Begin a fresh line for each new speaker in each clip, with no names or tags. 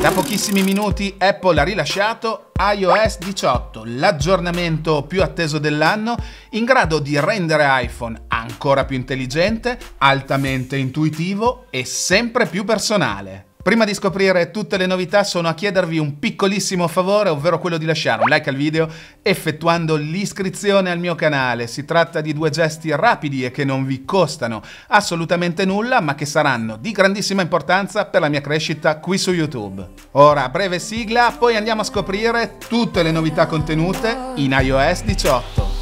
Da pochissimi minuti Apple ha rilasciato iOS 18, l'aggiornamento più atteso dell'anno, in grado di rendere iPhone ancora più intelligente, altamente intuitivo e sempre più personale. Prima di scoprire tutte le novità sono a chiedervi un piccolissimo favore, ovvero quello di lasciare un like al video effettuando l'iscrizione al mio canale. Si tratta di due gesti rapidi e che non vi costano assolutamente nulla, ma che saranno di grandissima importanza per la mia crescita qui su YouTube. Ora, breve sigla, poi andiamo a scoprire tutte le novità contenute in iOS 18.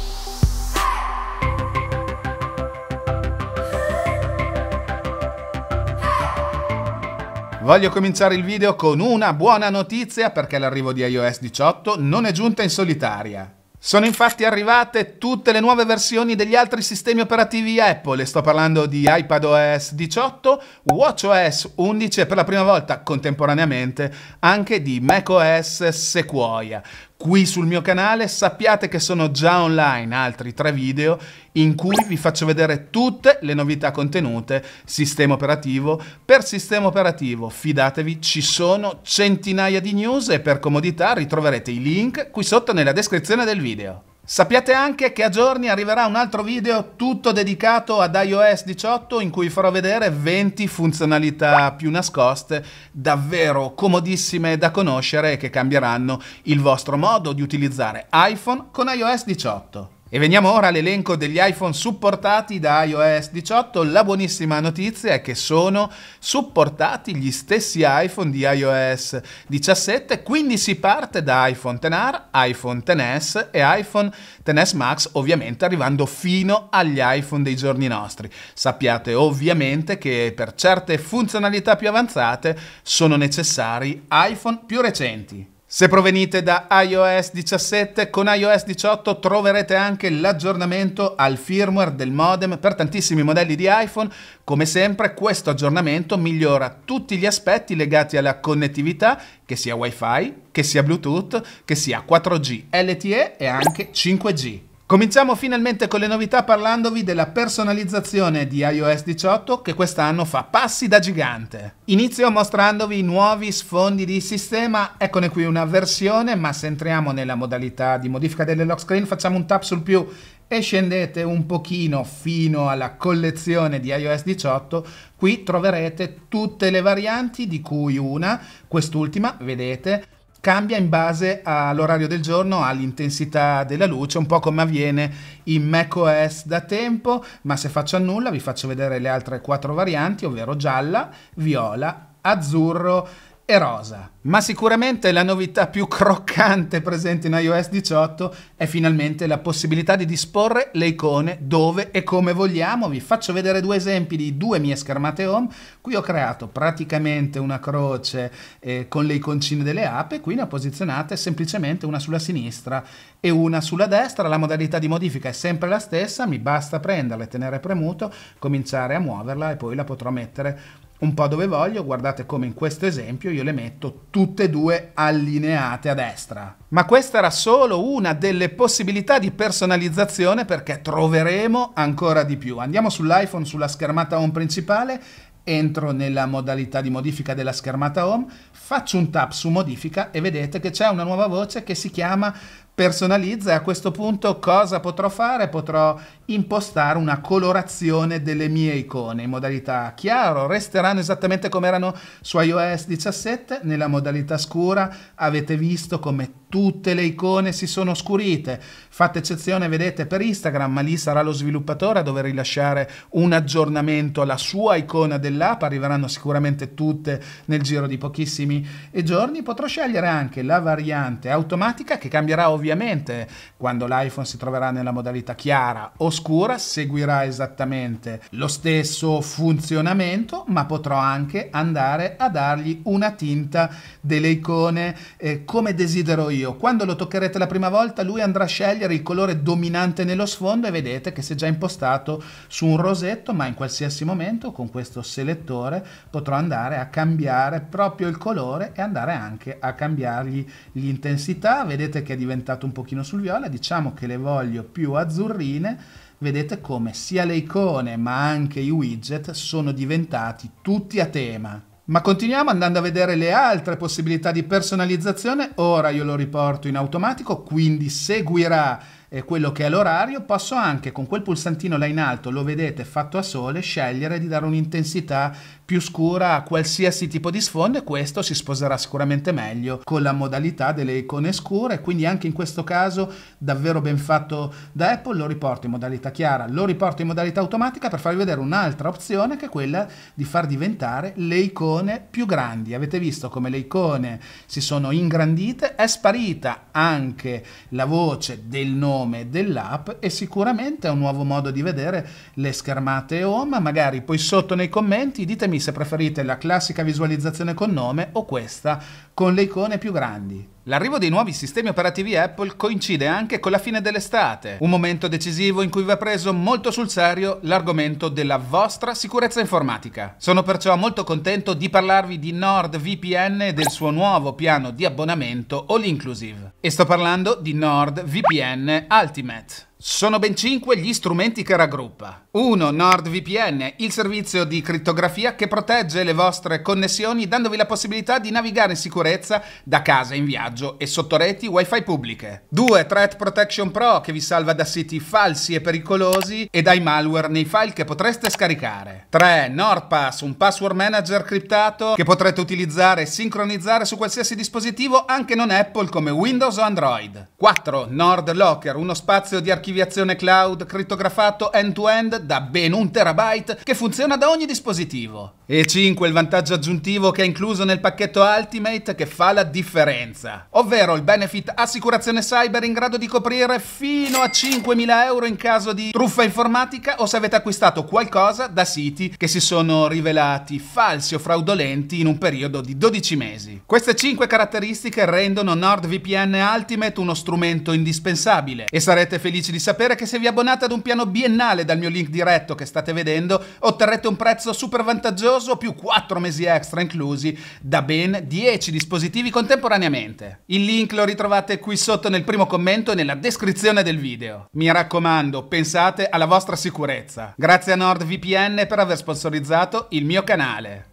Voglio cominciare il video con una buona notizia perché l'arrivo di iOS 18 non è giunta in solitaria. Sono infatti arrivate tutte le nuove versioni degli altri sistemi operativi Apple e sto parlando di iPadOS 18, WatchOS 11 e per la prima volta contemporaneamente anche di macOS Sequoia qui sul mio canale sappiate che sono già online altri tre video in cui vi faccio vedere tutte le novità contenute sistema operativo per sistema operativo fidatevi ci sono centinaia di news e per comodità ritroverete i link qui sotto nella descrizione del video Sappiate anche che a giorni arriverà un altro video tutto dedicato ad iOS 18 in cui farò vedere 20 funzionalità più nascoste davvero comodissime da conoscere e che cambieranno il vostro modo di utilizzare iPhone con iOS 18. E veniamo ora all'elenco degli iPhone supportati da iOS 18. La buonissima notizia è che sono supportati gli stessi iPhone di iOS 17, quindi si parte da iPhone XR, iPhone XS e iPhone XS Max, ovviamente arrivando fino agli iPhone dei giorni nostri. Sappiate ovviamente che per certe funzionalità più avanzate sono necessari iPhone più recenti. Se provenite da iOS 17, con iOS 18 troverete anche l'aggiornamento al firmware del modem per tantissimi modelli di iPhone. Come sempre, questo aggiornamento migliora tutti gli aspetti legati alla connettività, che sia WiFi, che sia Bluetooth, che sia 4G LTE e anche 5G. Cominciamo finalmente con le novità parlandovi della personalizzazione di iOS 18 che quest'anno fa passi da gigante. Inizio mostrandovi i nuovi sfondi di sistema, eccone qui una versione, ma se entriamo nella modalità di modifica delle lock screen facciamo un tap sul più e scendete un pochino fino alla collezione di iOS 18, qui troverete tutte le varianti di cui una, quest'ultima, vedete, cambia in base all'orario del giorno, all'intensità della luce, un po' come avviene in macOS da tempo, ma se faccio a nulla vi faccio vedere le altre quattro varianti, ovvero gialla, viola, azzurro, e rosa. Ma sicuramente la novità più croccante presente in iOS 18 è finalmente la possibilità di disporre le icone dove e come vogliamo. Vi faccio vedere due esempi di due mie schermate home. Qui ho creato praticamente una croce eh, con le iconcine delle app e qui ne ho posizionate semplicemente una sulla sinistra e una sulla destra. La modalità di modifica è sempre la stessa, mi basta prenderla e tenere premuto, cominciare a muoverla e poi la potrò mettere un po' dove voglio, guardate come in questo esempio io le metto tutte e due allineate a destra. Ma questa era solo una delle possibilità di personalizzazione perché troveremo ancora di più. Andiamo sull'iPhone, sulla schermata home principale, entro nella modalità di modifica della schermata home, faccio un tap su modifica e vedete che c'è una nuova voce che si chiama personalizza e a questo punto cosa potrò fare? Potrò impostare una colorazione delle mie icone in modalità chiaro, resteranno esattamente come erano su iOS 17, nella modalità scura avete visto come tutte le icone si sono scurite, fatta eccezione vedete per Instagram, ma lì sarà lo sviluppatore a dover rilasciare un aggiornamento alla sua icona dell'app, arriveranno sicuramente tutte nel giro di pochissimi giorni, potrò scegliere anche la variante automatica che cambierà ovviamente ovviamente quando l'iPhone si troverà nella modalità chiara o scura seguirà esattamente lo stesso funzionamento, ma potrò anche andare a dargli una tinta delle icone eh, come desidero io. Quando lo toccherete la prima volta lui andrà a scegliere il colore dominante nello sfondo e vedete che si è già impostato su un rosetto, ma in qualsiasi momento con questo selettore potrò andare a cambiare proprio il colore e andare anche a cambiargli l'intensità. Vedete che è diventato lavorato un pochino sul viola, diciamo che le voglio più azzurrine, vedete come sia le icone ma anche i widget sono diventati tutti a tema. Ma continuiamo andando a vedere le altre possibilità di personalizzazione, ora io lo riporto in automatico, quindi seguirà eh, quello che è l'orario, posso anche con quel pulsantino là in alto, lo vedete fatto a sole, scegliere di dare un'intensità più scura a qualsiasi tipo di sfondo e questo si sposerà sicuramente meglio con la modalità delle icone scure, quindi anche in questo caso davvero ben fatto da Apple, lo riporto in modalità chiara, lo riporto in modalità automatica per farvi vedere un'altra opzione che è quella di far diventare le icone più grandi. Avete visto come le icone si sono ingrandite, è sparita anche la voce del nome nome dell'app e sicuramente è un nuovo modo di vedere le schermate home, magari poi sotto nei commenti ditemi se preferite la classica visualizzazione con nome o questa con le icone più grandi. L'arrivo dei nuovi sistemi operativi Apple coincide anche con la fine dell'estate, un momento decisivo in cui va preso molto sul serio l'argomento della vostra sicurezza informatica. Sono perciò molto contento di parlarvi di NordVPN e del suo nuovo piano di abbonamento all inclusive. E sto parlando di NordVPN Ultimate. Sono ben 5 gli strumenti che raggruppa. 1. NordVPN, il servizio di crittografia che protegge le vostre connessioni dandovi la possibilità di navigare in sicurezza da casa in viaggio e sotto reti wifi pubbliche. 2. Threat Protection Pro che vi salva da siti falsi e pericolosi e dai malware nei file che potreste scaricare. 3. NordPass, un password manager criptato che potrete utilizzare e sincronizzare su qualsiasi dispositivo anche non Apple come Windows o Android. 4. NordLocker, uno spazio di archivio archiviazione cloud crittografato end-to-end da ben un terabyte che funziona da ogni dispositivo. E 5 il vantaggio aggiuntivo che è incluso nel pacchetto Ultimate che fa la differenza, ovvero il benefit assicurazione cyber in grado di coprire fino a 5.000 euro in caso di truffa informatica o se avete acquistato qualcosa da siti che si sono rivelati falsi o fraudolenti in un periodo di 12 mesi. Queste 5 caratteristiche rendono NordVPN Ultimate uno strumento indispensabile e sarete felici di di sapere che se vi abbonate ad un piano biennale dal mio link diretto che state vedendo, otterrete un prezzo super vantaggioso più 4 mesi extra inclusi da ben 10 dispositivi contemporaneamente. Il link lo ritrovate qui sotto nel primo commento e nella descrizione del video. Mi raccomando, pensate alla vostra sicurezza. Grazie a NordVPN per aver sponsorizzato il mio canale.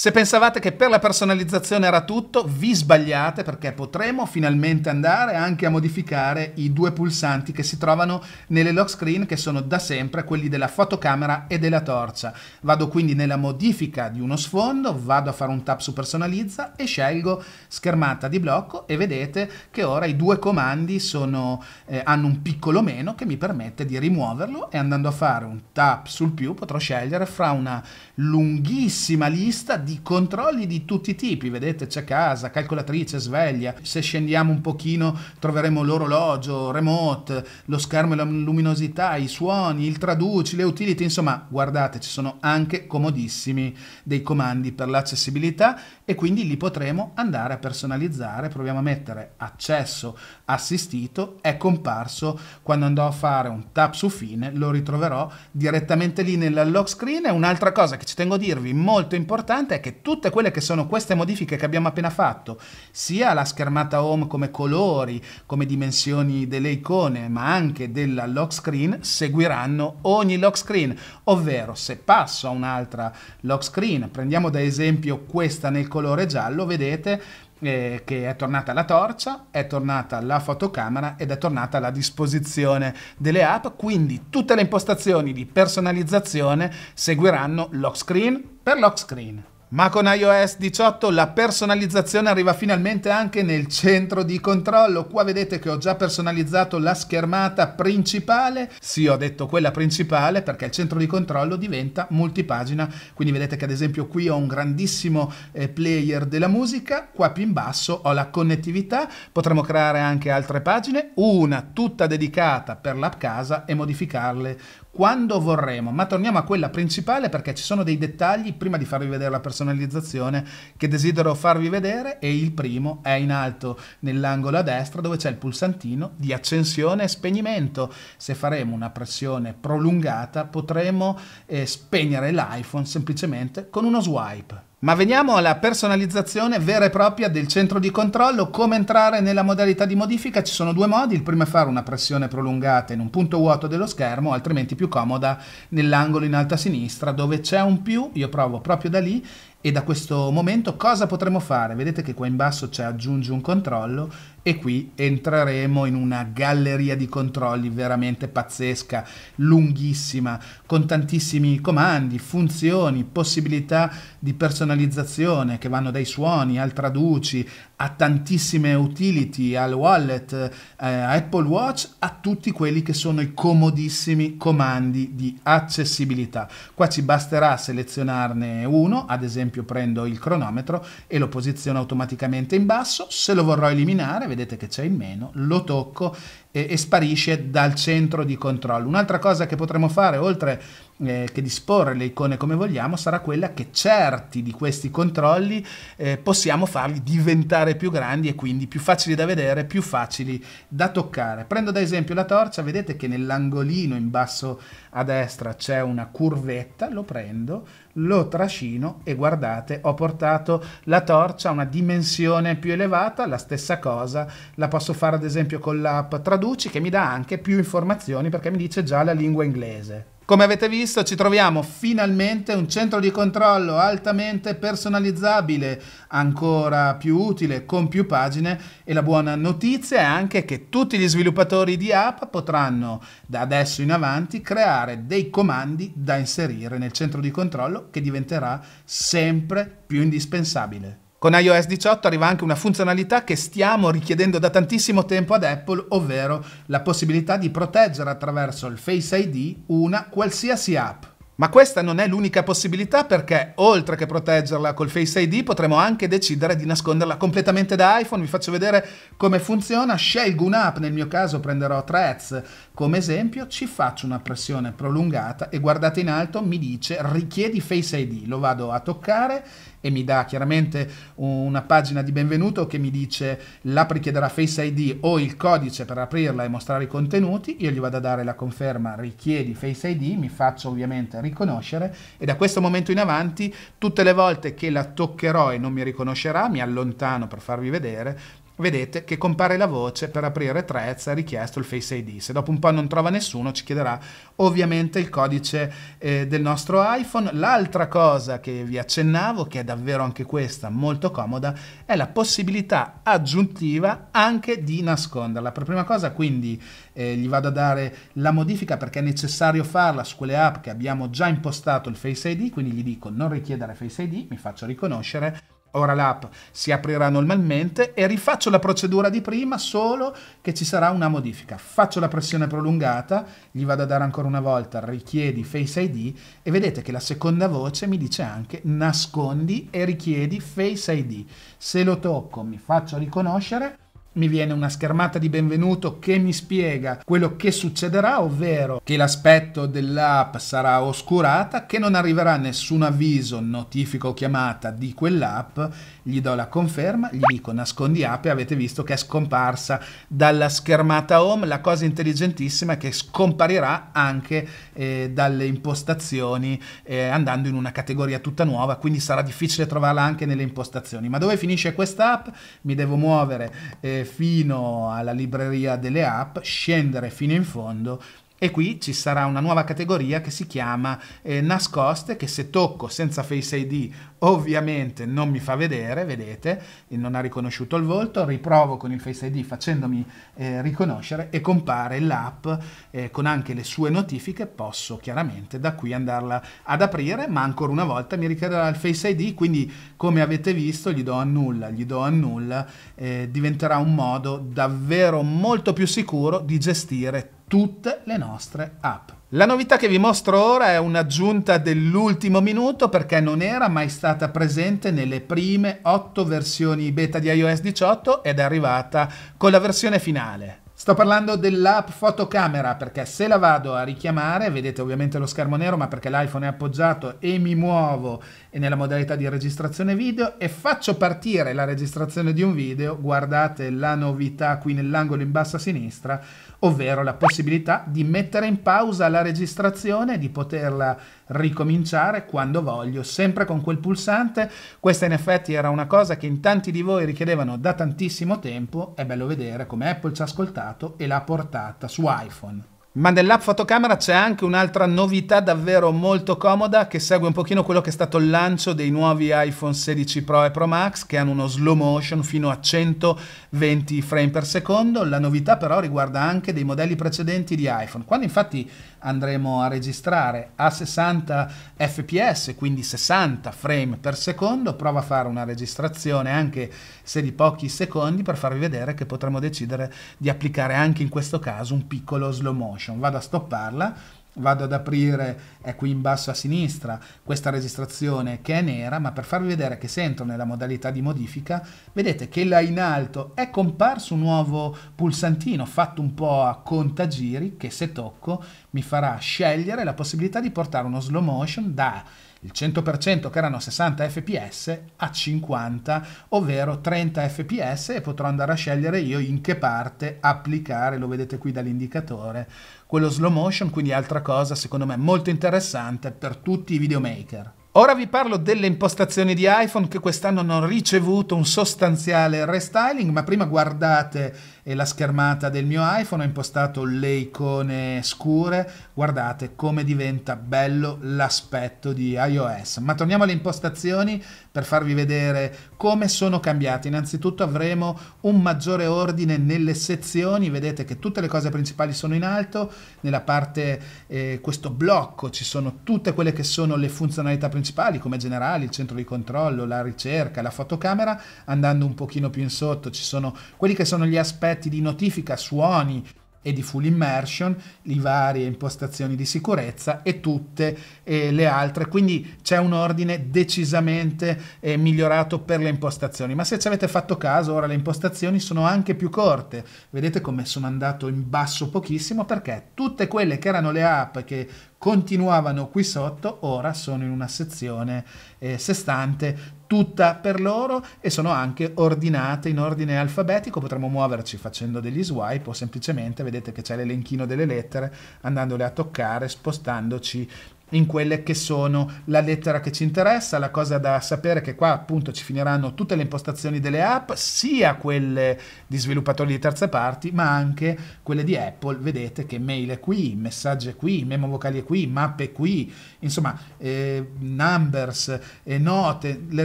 Se pensavate che per la personalizzazione era tutto, vi sbagliate perché potremo finalmente andare anche a modificare i due pulsanti che si trovano nelle lock screen che sono da sempre quelli della fotocamera e della torcia. Vado quindi nella modifica di uno sfondo, vado a fare un tap su personalizza e scelgo schermata di blocco e vedete che ora i due comandi sono, eh, hanno un piccolo meno che mi permette di rimuoverlo e andando a fare un tap sul più potrò scegliere fra una lunghissima lista di controlli di tutti i tipi, vedete c'è casa, calcolatrice, sveglia, se scendiamo un pochino troveremo l'orologio, remote, lo schermo e la luminosità, i suoni, il traduci, le utility, insomma guardate ci sono anche comodissimi dei comandi per l'accessibilità e quindi li potremo andare a personalizzare, proviamo a mettere accesso assistito, è comparso quando andò a fare un tap su fine, lo ritroverò direttamente lì nella lock screen e un'altra cosa che ci tengo a dirvi, molto importante è che tutte quelle che sono queste modifiche che abbiamo appena fatto, sia la schermata home come colori, come dimensioni delle icone, ma anche della lock screen, seguiranno ogni lock screen, ovvero se passo a un'altra lock screen, prendiamo da esempio questa nel colore giallo, vedete eh, che è tornata la torcia, è tornata la fotocamera ed è tornata la disposizione delle app, quindi tutte le impostazioni di personalizzazione seguiranno lock screen per lock screen. Ma con iOS 18 la personalizzazione arriva finalmente anche nel centro di controllo. Qua vedete che ho già personalizzato la schermata principale. Sì, ho detto quella principale perché il centro di controllo diventa multipagina. Quindi vedete che ad esempio qui ho un grandissimo eh, player della musica, qua più in basso ho la connettività. Potremmo creare anche altre pagine, una tutta dedicata per l'app casa e modificarle quando vorremo, ma torniamo a quella principale perché ci sono dei dettagli prima di farvi vedere la personalizzazione che desidero farvi vedere e il primo è in alto nell'angolo a destra dove c'è il pulsantino di accensione e spegnimento. Se faremo una pressione prolungata potremo eh, spegnere l'iPhone semplicemente con uno swipe. Ma veniamo alla personalizzazione vera e propria del centro di controllo, come entrare nella modalità di modifica, ci sono due modi, il primo è fare una pressione prolungata in un punto vuoto dello schermo, altrimenti più comoda nell'angolo in alto a sinistra dove c'è un più, io provo proprio da lì e da questo momento cosa potremo fare? Vedete che qua in basso c'è aggiungi un controllo e qui entreremo in una galleria di controlli veramente pazzesca, lunghissima, con tantissimi comandi, funzioni, possibilità di personalizzazione che vanno dai suoni al traduci, a tantissime utility, al wallet, eh, Apple Watch, a tutti quelli che sono i comodissimi comandi di accessibilità. Qua ci basterà selezionarne uno, ad esempio prendo il cronometro e lo posiziono automaticamente in basso, se lo vorrò eliminare, vedete che c'è in meno, lo tocco e, e sparisce dal centro di controllo. Un'altra cosa che potremo fare, oltre eh, che disporre le icone come vogliamo, sarà quella che certi di questi controlli eh, possiamo farli diventare più grandi e quindi più facili da vedere, più facili da toccare. Prendo da esempio la torcia, vedete che nell'angolino in basso a destra c'è una curvetta, lo prendo, lo trascino e guardate, ho portato la torcia a una dimensione più elevata, la stessa cosa, la posso fare ad esempio con l'app Traduci che mi dà anche più informazioni perché mi dice già la lingua inglese. Come avete visto ci troviamo finalmente un centro di controllo altamente personalizzabile, ancora più utile, con più pagine e la buona notizia è anche che tutti gli sviluppatori di app potranno da adesso in avanti creare dei comandi da inserire nel centro di controllo che diventerà sempre più indispensabile. Con iOS 18 arriva anche una funzionalità che stiamo richiedendo da tantissimo tempo ad Apple, ovvero la possibilità di proteggere attraverso il Face ID una qualsiasi app. Ma questa non è l'unica possibilità perché, oltre che proteggerla col Face ID, potremo anche decidere di nasconderla completamente da iPhone. Vi faccio vedere come funziona. Scelgo un'app, nel mio caso prenderò Threads come esempio, ci faccio una pressione prolungata e guardate in alto mi dice richiedi Face ID. Lo vado a toccare e mi dà chiaramente una pagina di benvenuto che mi dice l'app richiederà Face ID o il codice per aprirla e mostrare i contenuti, io gli vado a dare la conferma richiedi Face ID, mi faccio ovviamente riconoscere e da questo momento in avanti tutte le volte che la toccherò e non mi riconoscerà mi allontano per farvi vedere, vedete che compare la voce per aprire Threads ha richiesto il Face ID. Se dopo un po' non trova nessuno ci chiederà ovviamente il codice eh, del nostro iPhone. L'altra cosa che vi accennavo, che è davvero anche questa molto comoda, è la possibilità aggiuntiva anche di nasconderla. Per prima cosa quindi eh, gli vado a dare la modifica perché è necessario farla su quelle app che abbiamo già impostato il Face ID, quindi gli dico non richiedere Face ID, mi faccio riconoscere ora l'app si aprirà normalmente e rifaccio la procedura di prima solo che ci sarà una modifica. Faccio la pressione prolungata, gli vado a dare ancora una volta richiedi Face ID e vedete che la seconda voce mi dice anche nascondi e richiedi Face ID. Se lo tocco mi faccio riconoscere mi viene una schermata di benvenuto che mi spiega quello che succederà, ovvero che l'aspetto dell'app sarà oscurata, che non arriverà nessun avviso, notifica o chiamata di quell'app, gli do la conferma, gli dico nascondi app e avete visto che è scomparsa dalla schermata home, la cosa intelligentissima è che scomparirà anche eh, dalle impostazioni eh, andando in una categoria tutta nuova, quindi sarà difficile trovarla anche nelle impostazioni. Ma dove finisce questa app? Mi devo muovere eh, fino alla libreria delle app, scendere fino in fondo e qui ci sarà una nuova categoria che si chiama eh, nascoste, che se tocco senza Face ID ovviamente non mi fa vedere, vedete, non ha riconosciuto il volto, riprovo con il Face ID facendomi eh, riconoscere e compare l'app eh, con anche le sue notifiche, posso chiaramente da qui andarla ad aprire, ma ancora una volta mi richiederà il Face ID, quindi come avete visto gli do a nulla, gli do a nulla, eh, diventerà un modo davvero molto più sicuro di gestire tutte le nostre app. La novità che vi mostro ora è un'aggiunta dell'ultimo minuto perché non era mai stata presente nelle prime 8 versioni beta di iOS 18 ed è arrivata con la versione finale. Sto parlando dell'app fotocamera perché se la vado a richiamare, vedete ovviamente lo schermo nero, ma perché l'iPhone è appoggiato e mi muovo e nella modalità di registrazione video e faccio partire la registrazione di un video, guardate la novità qui nell'angolo in basso a sinistra, ovvero la possibilità di mettere in pausa la registrazione, di poterla ricominciare quando voglio, sempre con quel pulsante. Questa in effetti era una cosa che in tanti di voi richiedevano da tantissimo tempo, è bello vedere come Apple ci ha ascoltato e l'ha portata su iPhone. Ma nell'app fotocamera c'è anche un'altra novità davvero molto comoda che segue un pochino quello che è stato il lancio dei nuovi iPhone 16 Pro e Pro Max che hanno uno slow motion fino a 120 frame per secondo. La novità però riguarda anche dei modelli precedenti di iPhone. Quando infatti andremo a registrare a 60 fps, quindi 60 frame per secondo. Prova a fare una registrazione anche se di pochi secondi per farvi vedere che potremo decidere di applicare anche in questo caso un piccolo slow motion. Vado a stopparla vado ad aprire è qui in basso a sinistra questa registrazione che è nera ma per farvi vedere che se entro nella modalità di modifica vedete che là in alto è comparso un nuovo pulsantino fatto un po' a contagiri che se tocco mi farà scegliere la possibilità di portare uno slow motion da il 100% che erano 60 fps a 50, ovvero 30 fps e potrò andare a scegliere io in che parte applicare, lo vedete qui dall'indicatore, quello slow motion, quindi altra cosa secondo me molto interessante per tutti i videomaker. Ora vi parlo delle impostazioni di iPhone che quest'anno hanno ricevuto un sostanziale restyling, ma prima guardate eh, la schermata del mio iPhone, ho impostato le icone scure, guardate come diventa bello l'aspetto di iOS. Ma torniamo alle impostazioni per farvi vedere come sono cambiate. Innanzitutto avremo un maggiore ordine nelle sezioni, vedete che tutte le cose principali sono in alto, nella parte, eh, questo blocco ci sono tutte quelle che sono le funzionalità principali principali come generali, il centro di controllo, la ricerca, la fotocamera, andando un pochino più in sotto ci sono quelli che sono gli aspetti di notifica, suoni, e di full immersion, le varie impostazioni di sicurezza e tutte eh, le altre. Quindi c'è un ordine decisamente eh, migliorato per le impostazioni. Ma se ci avete fatto caso, ora le impostazioni sono anche più corte. Vedete come sono andato in basso pochissimo perché tutte quelle che erano le app che continuavano qui sotto, ora sono in una sezione eh, sestante tutta per loro e sono anche ordinate in ordine alfabetico, potremmo muoverci facendo degli swipe o semplicemente vedete che c'è l'elenchino delle lettere andandole a toccare spostandoci in quelle che sono la lettera che ci interessa, la cosa da sapere è che qua appunto ci finiranno tutte le impostazioni delle app, sia quelle di sviluppatori di terze parti, ma anche quelle di Apple. Vedete che mail è qui, messaggi è qui, memo vocali è qui, mappe è qui, insomma, eh, numbers e eh, note le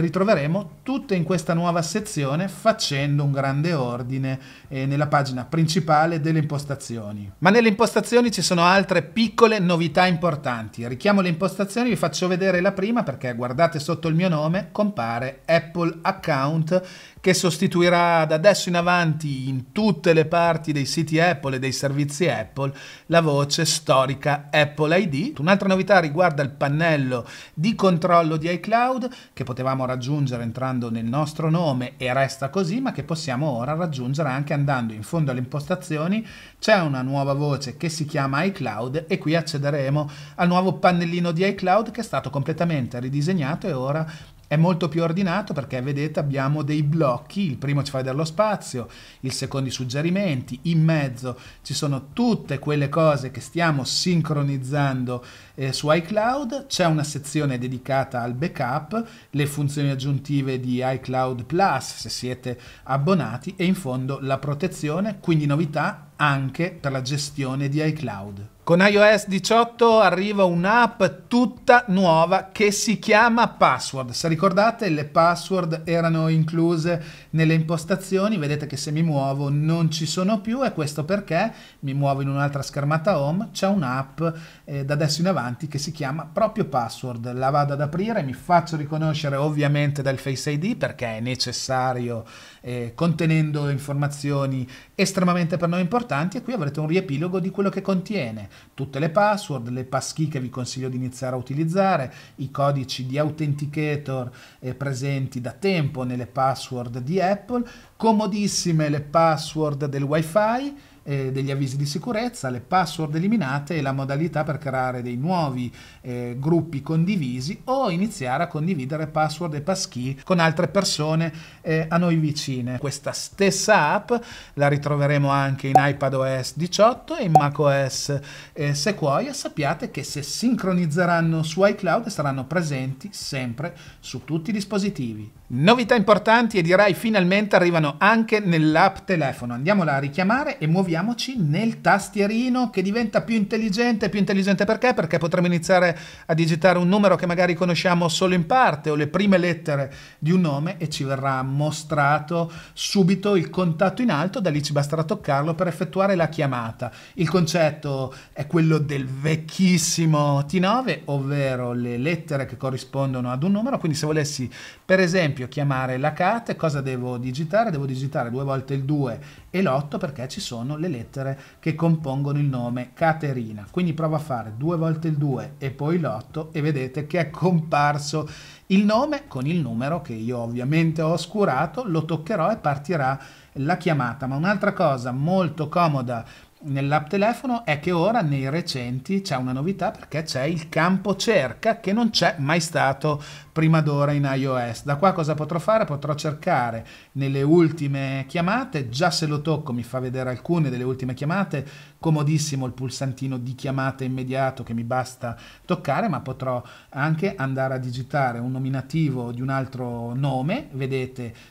ritroveremo tutte in questa nuova sezione facendo un grande ordine eh, nella pagina principale delle impostazioni. Ma nelle impostazioni ci sono altre piccole novità importanti. Richiamo le impostazioni, vi faccio vedere la prima perché guardate sotto il mio nome compare Apple Account che sostituirà da adesso in avanti in tutte le parti dei siti Apple e dei servizi Apple la voce storica Apple ID. Un'altra novità riguarda il pannello di controllo di iCloud che potevamo raggiungere entrando nel nostro nome e resta così, ma che possiamo ora raggiungere anche andando in fondo alle impostazioni. C'è una nuova voce che si chiama iCloud e qui accederemo al nuovo pannellino di iCloud che è stato completamente ridisegnato e ora è molto più ordinato perché vedete abbiamo dei blocchi, il primo ci fa vedere lo spazio, il secondo i suggerimenti, in mezzo ci sono tutte quelle cose che stiamo sincronizzando eh, su iCloud, c'è una sezione dedicata al backup, le funzioni aggiuntive di iCloud Plus se siete abbonati e in fondo la protezione, quindi novità anche per la gestione di iCloud. Con iOS 18 arriva un'app tutta nuova che si chiama Password. Se ricordate, le password erano incluse nelle impostazioni. Vedete che se mi muovo non ci sono più e questo perché mi muovo in un'altra schermata home. C'è un'app eh, da adesso in avanti che si chiama proprio Password. La vado ad aprire, mi faccio riconoscere ovviamente dal Face ID perché è necessario eh, contenendo informazioni estremamente per noi importanti e qui avrete un riepilogo di quello che contiene, tutte le password, le passkey che vi consiglio di iniziare a utilizzare, i codici di authenticator eh, presenti da tempo nelle password di Apple, comodissime le password del wifi, eh, degli avvisi di sicurezza, le password eliminate e la modalità per creare dei nuovi eh, gruppi condivisi o iniziare a condividere password e passkey con altre persone eh, a noi vicine. Questa stessa app la ritroveremo anche in iPadOS 18 e in macOS eh, Sequoia. Sappiate che se sincronizzeranno su iCloud saranno presenti sempre su tutti i dispositivi. Novità importanti e direi finalmente arrivano anche nell'app telefono. Andiamola a richiamare e muoviamo muoviamoci nel tastierino che diventa più intelligente. Più intelligente perché? Perché potremo iniziare a digitare un numero che magari conosciamo solo in parte o le prime lettere di un nome e ci verrà mostrato subito il contatto in alto, da lì ci basterà toccarlo per effettuare la chiamata. Il concetto è quello del vecchissimo T9, ovvero le lettere che corrispondono ad un numero, quindi se volessi per esempio chiamare la CAT, cosa devo digitare? Devo digitare due volte il 2 e l'8 perché ci sono le le lettere che compongono il nome Caterina. Quindi provo a fare due volte il 2 e poi l'8 e vedete che è comparso il nome con il numero che io ovviamente ho oscurato, lo toccherò e partirà la chiamata. Ma un'altra cosa molto comoda nell'app telefono è che ora nei recenti c'è una novità perché c'è il campo cerca che non c'è mai stato prima d'ora in iOS. Da qua cosa potrò fare? Potrò cercare nelle ultime chiamate, già se lo tocco mi fa vedere alcune delle ultime chiamate, comodissimo il pulsantino di chiamata immediato che mi basta toccare, ma potrò anche andare a digitare un nominativo di un altro nome, vedete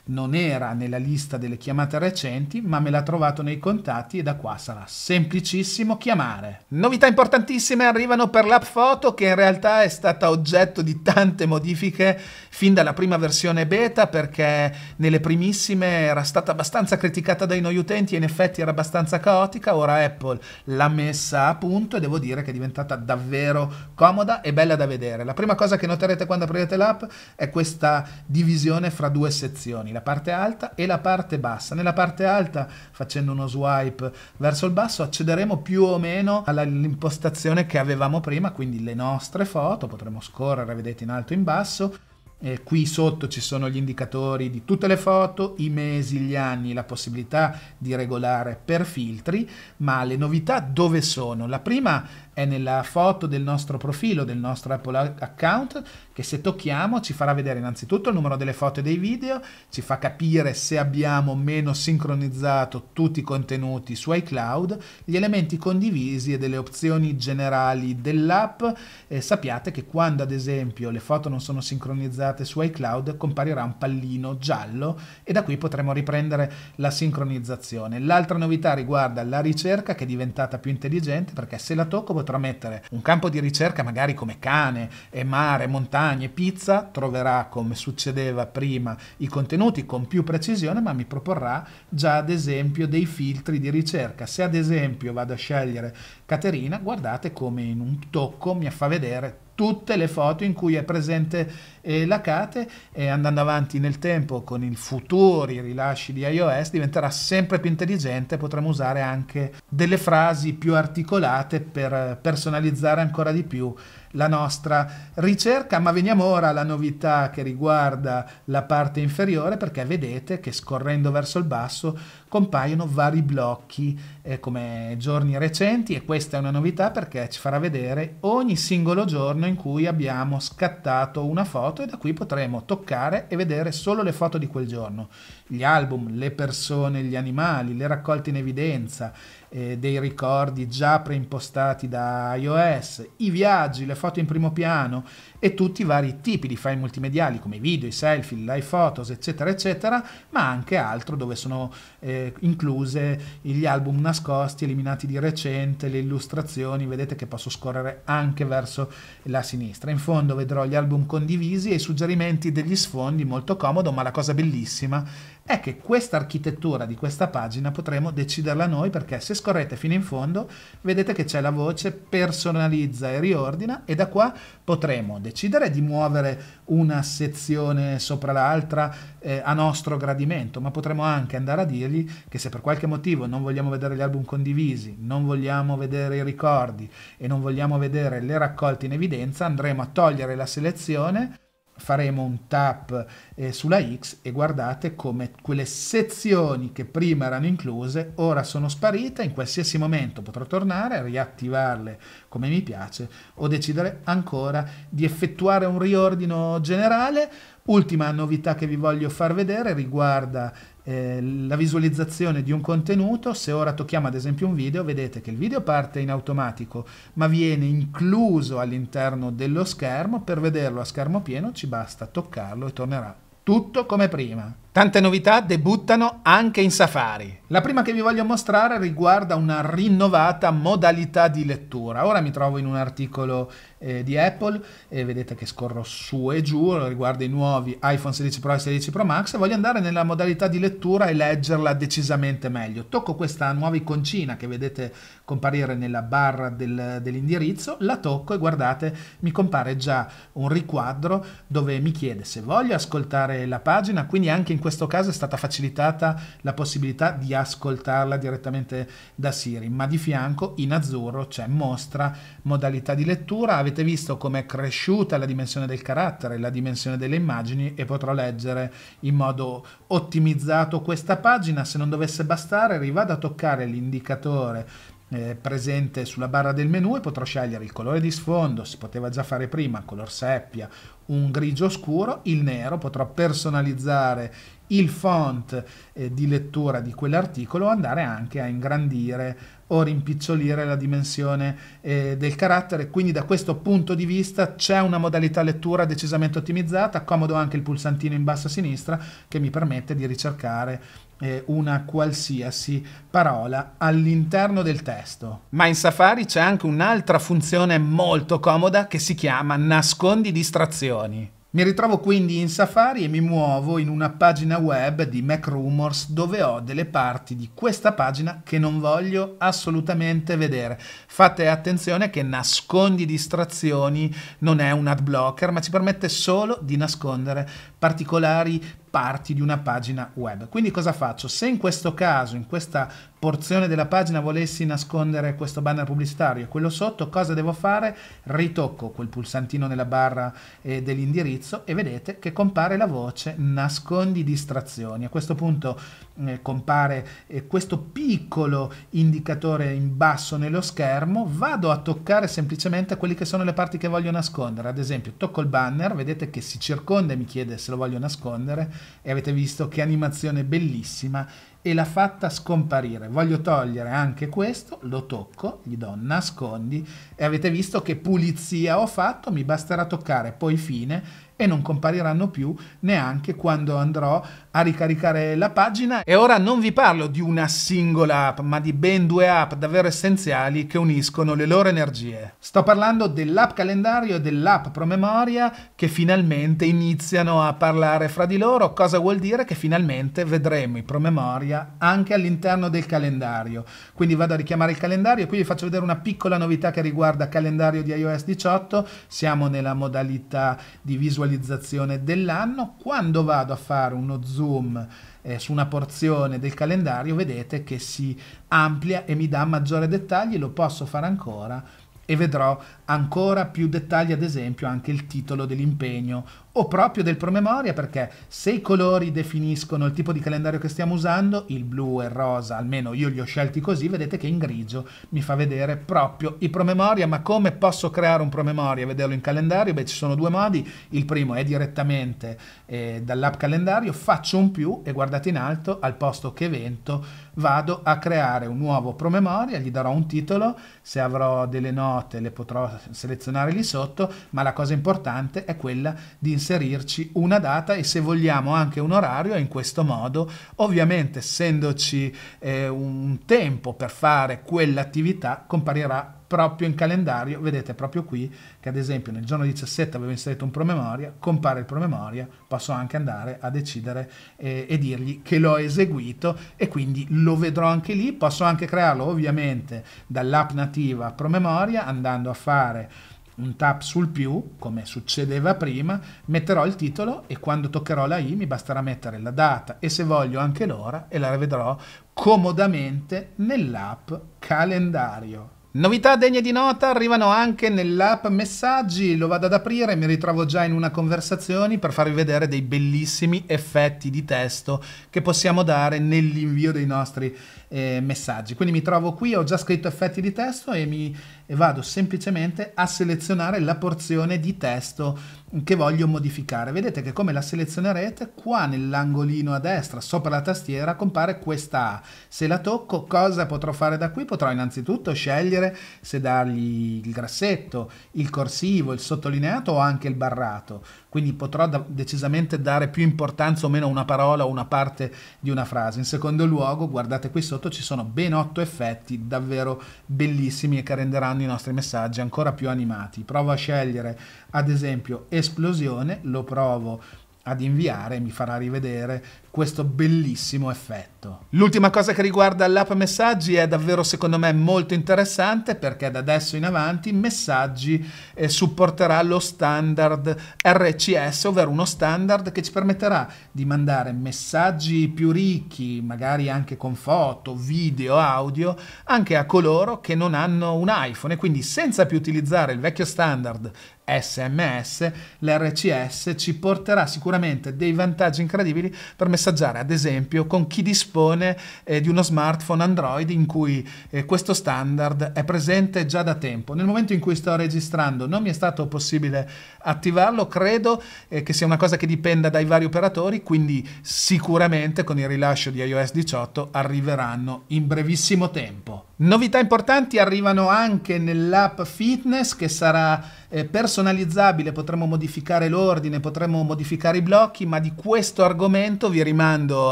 non era nella lista delle chiamate recenti, ma me l'ha trovato nei contatti e da qua sarà Semplicissimo chiamare. Novità importantissime arrivano per l'app foto che in realtà è stata oggetto di tante modifiche fin dalla prima versione beta perché nelle primissime era stata abbastanza criticata dai noi utenti e in effetti era abbastanza caotica, ora Apple l'ha messa a punto e devo dire che è diventata davvero comoda e bella da vedere. La prima cosa che noterete quando aprirete l'app è questa divisione fra due sezioni, la parte alta e la parte bassa. Nella parte alta facendo uno swipe verso il basso marzo accederemo più o meno all'impostazione che avevamo prima, quindi le nostre foto, potremo scorrere, vedete in alto e in basso, eh, qui sotto ci sono gli indicatori di tutte le foto, i mesi, gli anni, la possibilità di regolare per filtri, ma le novità dove sono? La prima è nella foto del nostro profilo, del nostro Apple account, che se tocchiamo ci farà vedere innanzitutto il numero delle foto e dei video, ci fa capire se abbiamo meno sincronizzato tutti i contenuti su iCloud, gli elementi condivisi e delle opzioni generali dell'app. Eh, sappiate che quando ad esempio le foto non sono sincronizzate su iCloud comparirà un pallino giallo e da qui potremo riprendere la sincronizzazione. L'altra novità riguarda la ricerca che è diventata più intelligente perché se la tocco lungo mettere un campo di ricerca magari come cane e mare, montagne, pizza, troverà come succedeva prima i contenuti con più precisione, ma mi proporrà già ad esempio dei filtri di ricerca. Se ad esempio vado a scegliere Caterina, guardate come in un tocco mi fa vedere tutte le foto in cui è presente eh, la Cate e andando avanti nel tempo con i futuri rilasci di iOS diventerà sempre più intelligente, potremo usare anche delle frasi più articolate per personalizzare ancora di più la nostra ricerca, ma veniamo ora alla novità che riguarda la parte inferiore perché vedete che scorrendo verso il basso compaiono vari blocchi eh, come giorni recenti e questa è una novità perché ci farà vedere ogni singolo giorno in cui abbiamo scattato una foto e da qui potremo toccare e vedere solo le foto di quel giorno, gli album, le persone, gli animali, le raccolte in evidenza, eh, dei ricordi già preimpostati da iOS, i viaggi, le foto in primo piano, e tutti i vari tipi di file multimediali come i video, i selfie, live photos, eccetera, eccetera, ma anche altro dove sono eh, incluse gli album nascosti, eliminati di recente, le illustrazioni, vedete che posso scorrere anche verso la sinistra. In fondo vedrò gli album condivisi e i suggerimenti degli sfondi, molto comodo, ma la cosa bellissima è che questa architettura di questa pagina potremo deciderla noi perché se scorrete fino in fondo vedete che c'è la voce personalizza e riordina e da qua potremo decidere di muovere una sezione sopra l'altra eh, a nostro gradimento, ma potremo anche andare a dirgli che se per qualche motivo non vogliamo vedere gli album condivisi, non vogliamo vedere i ricordi e non vogliamo vedere le raccolte in evidenza, andremo a togliere la selezione faremo un tap eh, sulla X e guardate come quelle sezioni che prima erano incluse ora sono sparite, in qualsiasi momento potrò tornare, a riattivarle come mi piace o decidere ancora di effettuare un riordino generale. Ultima novità che vi voglio far vedere riguarda eh, la visualizzazione di un contenuto, se ora tocchiamo ad esempio un video, vedete che il video parte in automatico, ma viene incluso all'interno dello schermo, per vederlo a schermo pieno ci basta toccarlo e tornerà tutto come prima. Tante novità debuttano anche in Safari. La prima che vi voglio mostrare riguarda una rinnovata modalità di lettura. Ora mi trovo in un articolo eh, di Apple e vedete che scorro su e giù riguarda i nuovi iPhone 16 Pro e 16 Pro Max e voglio andare nella modalità di lettura e leggerla decisamente meglio. Tocco questa nuova iconcina che vedete comparire nella barra del, dell'indirizzo, la tocco e guardate mi compare già un riquadro dove mi chiede se voglio ascoltare la pagina, quindi anche in questo caso è stata facilitata la possibilità di ascoltarla direttamente da Siri, ma di fianco in azzurro c'è mostra, modalità di lettura, avete visto come è cresciuta la dimensione del carattere, la dimensione delle immagini e potrò leggere in modo ottimizzato questa pagina, se non dovesse bastare rivado a toccare l'indicatore eh, presente sulla barra del menu e potrò scegliere il colore di sfondo, si poteva già fare prima, color seppia, un grigio scuro, il nero, potrò personalizzare il font eh, di lettura di quell'articolo, andare anche a ingrandire o rimpicciolire la dimensione eh, del carattere. Quindi da questo punto di vista c'è una modalità lettura decisamente ottimizzata, comodo anche il pulsantino in basso a sinistra che mi permette di ricercare eh, una qualsiasi parola all'interno del testo. Ma in Safari c'è anche un'altra funzione molto comoda che si chiama nascondi distrazioni. Mi ritrovo quindi in Safari e mi muovo in una pagina web di MacRumors dove ho delle parti di questa pagina che non voglio assolutamente vedere. Fate attenzione che nascondi distrazioni non è un ad blocker, ma ci permette solo di nascondere particolari parti di una pagina web. Quindi cosa faccio? Se in questo caso, in questa porzione della pagina volessi nascondere questo banner pubblicitario e quello sotto, cosa devo fare? Ritocco quel pulsantino nella barra eh, dell'indirizzo e vedete che compare la voce nascondi distrazioni. A questo punto mm, eh, compare eh, questo piccolo indicatore in basso nello schermo, vado a toccare semplicemente quelle che sono le parti che voglio nascondere. Ad esempio, tocco il banner, vedete che si circonda e mi chiede se lo voglio nascondere e avete visto che animazione bellissima e l'ha fatta scomparire. Voglio togliere anche questo, lo tocco, gli do nascondi e avete visto che pulizia ho fatto, mi basterà toccare poi fine e non compariranno più neanche quando andrò a ricaricare la pagina e ora non vi parlo di una singola app ma di ben due app davvero essenziali che uniscono le loro energie. Sto parlando dell'app calendario e dell'app promemoria che finalmente iniziano a parlare fra di loro, cosa vuol dire che finalmente vedremo i promemoria anche all'interno del calendario. Quindi vado a richiamare il calendario e qui vi faccio vedere una piccola novità che riguarda calendario di iOS 18, siamo nella modalità di visualizzazione dell'anno, quando vado a fare uno zoom zoom eh, su una porzione del calendario, vedete che si amplia e mi dà maggiore dettagli, lo posso fare ancora e vedrò ancora più dettagli, ad esempio anche il titolo dell'impegno o proprio del promemoria perché se i colori definiscono il tipo di calendario che stiamo usando, il blu e il rosa, almeno io li ho scelti così, vedete che in grigio mi fa vedere proprio i promemoria, ma come posso creare un promemoria e vederlo in calendario? Beh ci sono due modi, il primo è direttamente eh, dall'app calendario, faccio un più e guardate in alto al posto che evento vado a creare un nuovo promemoria, gli darò un titolo, se avrò delle note le potrò selezionare lì sotto, ma la cosa importante è quella di inserire inserirci una data e se vogliamo anche un orario in questo modo, ovviamente essendoci eh, un tempo per fare quell'attività comparirà proprio in calendario, vedete proprio qui che ad esempio nel giorno 17 avevo inserito un promemoria, compare il promemoria, posso anche andare a decidere eh, e dirgli che l'ho eseguito e quindi lo vedrò anche lì, posso anche crearlo ovviamente dall'app nativa promemoria andando a fare un tap sul più, come succedeva prima, metterò il titolo e quando toccherò la i mi basterà mettere la data e se voglio anche l'ora e la rivedrò comodamente nell'app calendario. Novità degne di nota arrivano anche nell'app Messaggi, lo vado ad aprire, e mi ritrovo già in una conversazione per farvi vedere dei bellissimi effetti di testo che possiamo dare nell'invio dei nostri eh, messaggi. Quindi mi trovo qui, ho già scritto effetti di testo e mi e vado semplicemente a selezionare la porzione di testo che voglio modificare. Vedete che come la selezionerete, qua nell'angolino a destra, sopra la tastiera, compare questa A. Se la tocco, cosa potrò fare da qui? Potrò innanzitutto scegliere se dargli il grassetto, il corsivo, il sottolineato o anche il barrato. Quindi potrò da decisamente dare più importanza o meno a una parola o una parte di una frase. In secondo luogo, guardate qui sotto, ci sono ben otto effetti davvero bellissimi e che renderanno i nostri messaggi ancora più animati. Provo a scegliere, ad esempio, l'esplosione, lo provo ad inviare, mi farà rivedere questo bellissimo effetto. L'ultima cosa che riguarda l'app messaggi è davvero secondo me molto interessante perché da adesso in avanti messaggi eh, supporterà lo standard RCS, ovvero uno standard che ci permetterà di mandare messaggi più ricchi, magari anche con foto, video, audio, anche a coloro che non hanno un iPhone e quindi senza più utilizzare il vecchio standard SMS, l'RCS ci porterà sicuramente dei vantaggi incredibili per messaggi messaggiare ad esempio con chi dispone eh, di uno smartphone Android in cui eh, questo standard è presente già da tempo. Nel momento in cui sto registrando non mi è stato possibile attivarlo, credo eh, che sia una cosa che dipenda dai vari operatori, quindi sicuramente con il rilascio di iOS 18 arriveranno in brevissimo tempo. Novità importanti arrivano anche nell'app fitness che sarà eh, personalizzabile, potremo modificare l'ordine, potremo modificare i blocchi, ma di questo argomento vi rimando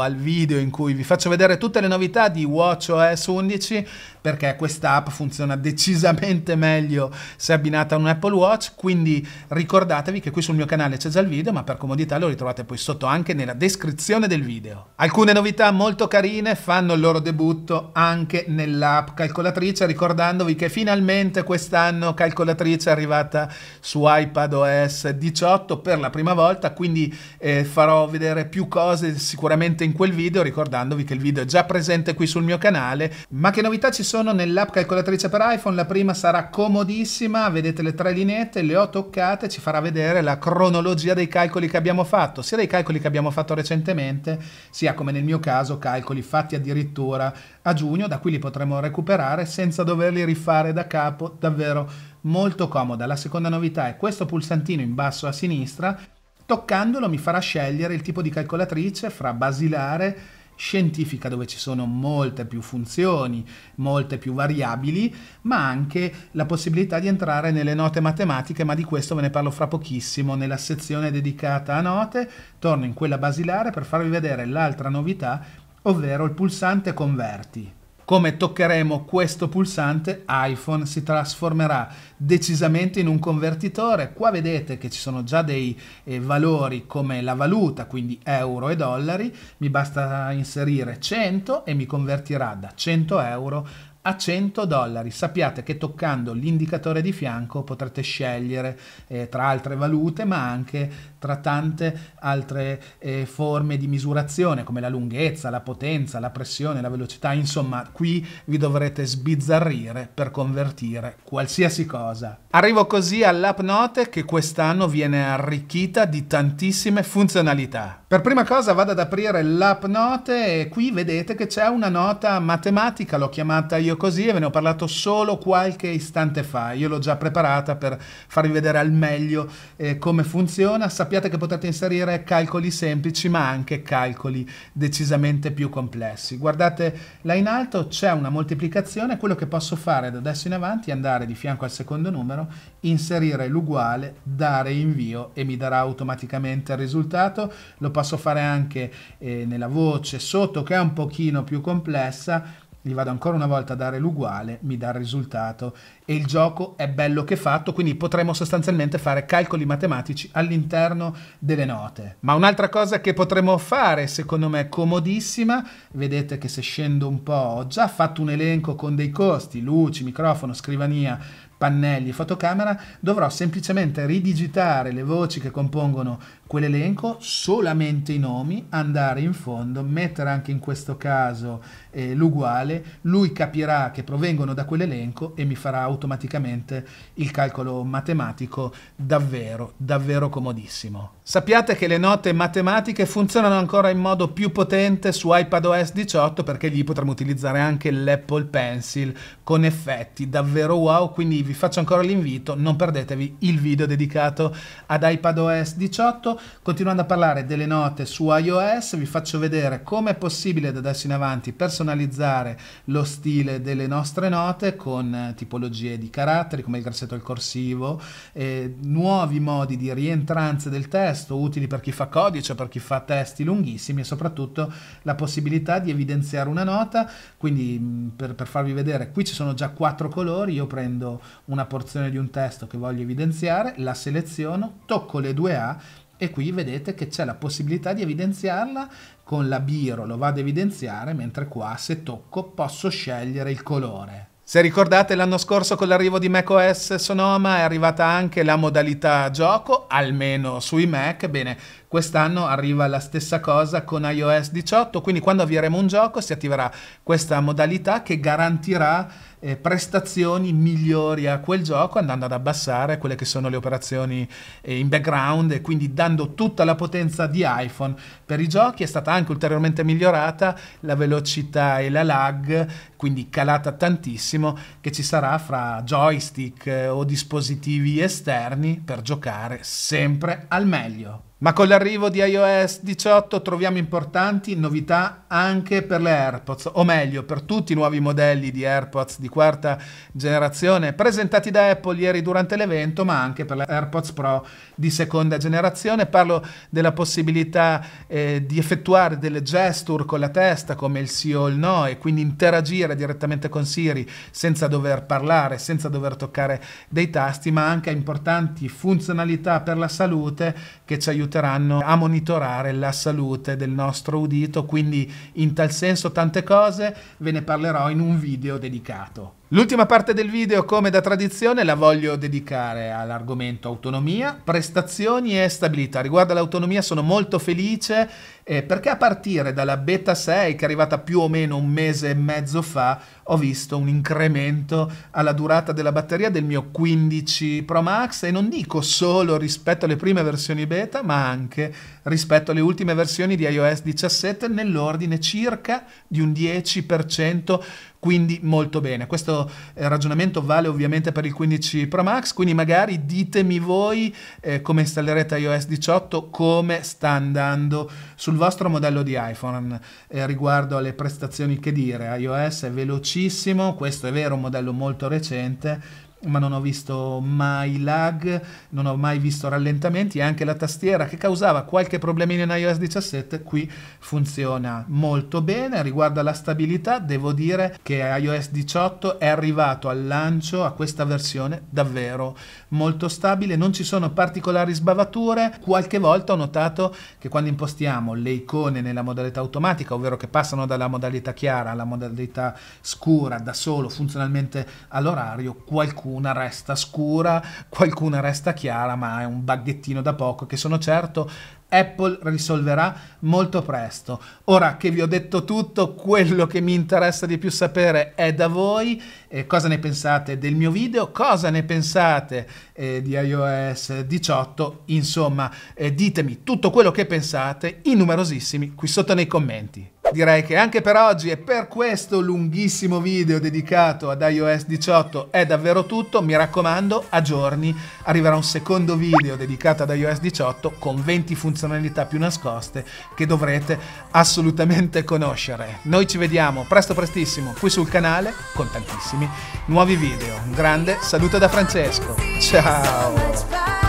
al video in cui vi faccio vedere tutte le novità di WatchOS 11 perché questa app funziona decisamente meglio se abbinata a un Apple Watch, quindi ricordatevi che qui sul mio canale c'è già il video, ma per comodità lo ritrovate poi sotto anche nella descrizione del video. Alcune novità molto carine fanno il loro debutto anche nell'app calcolatrice, ricordandovi che finalmente quest'anno calcolatrice è arrivata su iPadOS 18 per la prima volta, quindi eh, farò vedere più cose sicuramente in quel video, ricordandovi che il video è già presente qui sul mio canale, ma che novità ci sono? sono nell'app calcolatrice per iPhone, la prima sarà comodissima, vedete le tre lineette, le ho toccate, ci farà vedere la cronologia dei calcoli che abbiamo fatto, sia dei calcoli che abbiamo fatto recentemente, sia come nel mio caso calcoli fatti addirittura a giugno, da qui li potremo recuperare senza doverli rifare da capo, davvero molto comoda. La seconda novità è questo pulsantino in basso a sinistra, toccandolo mi farà scegliere il tipo di calcolatrice fra basilare e scientifica dove ci sono molte più funzioni, molte più variabili, ma anche la possibilità di entrare nelle note matematiche, ma di questo ve ne parlo fra pochissimo nella sezione dedicata a note, torno in quella basilare per farvi vedere l'altra novità, ovvero il pulsante converti. Come toccheremo questo pulsante, iPhone si trasformerà decisamente in un convertitore. Qua vedete che ci sono già dei eh, valori come la valuta, quindi euro e dollari. Mi basta inserire 100 e mi convertirà da 100 euro a 100 dollari. Sappiate che toccando l'indicatore di fianco potrete scegliere eh, tra altre valute ma anche tra tante altre eh, forme di misurazione come la lunghezza, la potenza, la pressione, la velocità, insomma qui vi dovrete sbizzarrire per convertire qualsiasi cosa. Arrivo così all'app note che quest'anno viene arricchita di tantissime funzionalità. Per prima cosa vado ad aprire l'app note e qui vedete che c'è una nota matematica, l'ho chiamata io io così e ve ne ho parlato solo qualche istante fa. Io l'ho già preparata per farvi vedere al meglio eh, come funziona. Sappiate che potete inserire calcoli semplici ma anche calcoli decisamente più complessi. Guardate là in alto c'è una moltiplicazione. Quello che posso fare da adesso in avanti è andare di fianco al secondo numero, inserire l'uguale, dare invio e mi darà automaticamente il risultato. Lo posso fare anche eh, nella voce sotto che è un pochino più complessa gli vado ancora una volta a dare l'uguale, mi dà il risultato e il gioco è bello che fatto, quindi potremmo sostanzialmente fare calcoli matematici all'interno delle note. Ma un'altra cosa che potremmo fare, secondo me comodissima, vedete che se scendo un po' ho già fatto un elenco con dei costi, luci, microfono, scrivania, pannelli fotocamera, dovrò semplicemente ridigitare le voci che compongono quell'elenco, solamente i nomi, andare in fondo, mettere anche in questo caso eh, l'uguale, lui capirà che provengono da quell'elenco e mi farà automaticamente il calcolo matematico davvero, davvero comodissimo. Sappiate che le note matematiche funzionano ancora in modo più potente su iPadOS 18 perché lì potremo utilizzare anche l'Apple Pencil con effetti davvero wow, quindi vi faccio ancora l'invito, non perdetevi il video dedicato ad iPadOS 18. Continuando a parlare delle note su iOS, vi faccio vedere come è possibile da adesso in avanti personalizzare lo stile delle nostre note con eh, tipologie tipologie di caratteri come il grassetto e il corsivo, eh, nuovi modi di rientranze del testo utili per chi fa codice, per chi fa testi lunghissimi e soprattutto la possibilità di evidenziare una nota, quindi mm, per, per farvi vedere qui ci sono già quattro colori, io prendo una porzione di un testo che voglio evidenziare, la seleziono, tocco le due A e qui vedete che c'è la possibilità di evidenziarla con la biro, lo vado ad evidenziare, mentre qua se tocco posso scegliere il colore. Se ricordate l'anno scorso con l'arrivo di macOS Sonoma è arrivata anche la modalità gioco, almeno sui Mac, bene, quest'anno arriva la stessa cosa con iOS 18, quindi quando avvieremo un gioco si attiverà questa modalità che garantirà eh, prestazioni migliori a quel gioco andando ad abbassare quelle che sono le operazioni eh, in background e quindi dando tutta la potenza di iPhone per i giochi è stata anche ulteriormente migliorata la velocità e la lag quindi calata tantissimo che ci sarà fra joystick eh, o dispositivi esterni per giocare sempre al meglio ma con l'arrivo di iOS 18 troviamo importanti novità anche per le AirPods, o meglio, per tutti i nuovi modelli di AirPods di quarta generazione presentati da Apple ieri durante l'evento, ma anche per le AirPods Pro di seconda generazione. Parlo della possibilità eh, di effettuare delle gesture con la testa, come il sì o il no, e quindi interagire direttamente con Siri senza dover parlare, senza dover toccare dei tasti, ma anche importanti funzionalità per la salute che ci aiutano aiuteranno a monitorare la salute del nostro udito, quindi in tal senso tante cose ve ne parlerò in un video dedicato. L'ultima parte del video, come da tradizione, la voglio dedicare all'argomento autonomia, prestazioni e stabilità. Riguardo all'autonomia sono molto felice eh, perché a partire dalla beta 6, che è arrivata più o meno un mese e mezzo fa, ho visto un incremento alla durata della batteria del mio 15 Pro Max e non dico solo rispetto alle prime versioni beta, ma anche rispetto alle ultime versioni di iOS 17 nell'ordine circa di un 10%, quindi molto bene. Questo eh, ragionamento vale ovviamente per il 15 Pro Max, quindi magari ditemi voi eh, come installerete iOS 18, come sta andando sul vostro modello di iPhone eh, riguardo alle prestazioni che dire. iOS è velocissimo, questo è vero, un modello molto recente, ma non ho visto mai lag, non ho mai visto rallentamenti e anche la tastiera che causava qualche problemino in iOS 17 qui funziona molto bene. Riguardo alla stabilità devo dire che iOS 18 è arrivato al lancio a questa versione davvero molto stabile, non ci sono particolari sbavature, qualche volta ho notato che quando impostiamo le icone nella modalità automatica, ovvero che passano dalla modalità chiara alla modalità scura da solo funzionalmente all'orario, qualcuno qualcuna resta scura, qualcuna resta chiara, ma è un baghettino da poco che sono certo Apple risolverà molto presto. Ora che vi ho detto tutto, quello che mi interessa di più sapere è da voi eh, cosa ne pensate del mio video, cosa ne pensate eh, di iOS 18, insomma eh, ditemi tutto quello che pensate, i numerosissimi qui sotto nei commenti. Direi che anche per oggi e per questo lunghissimo video dedicato ad iOS 18 è davvero tutto, mi raccomando a giorni arriverà un secondo video dedicato ad iOS 18 con 20 funzionalità più nascoste che dovrete assolutamente conoscere. Noi ci vediamo presto prestissimo qui sul canale con tantissimi nuovi video. Un grande saluto da Francesco, ciao!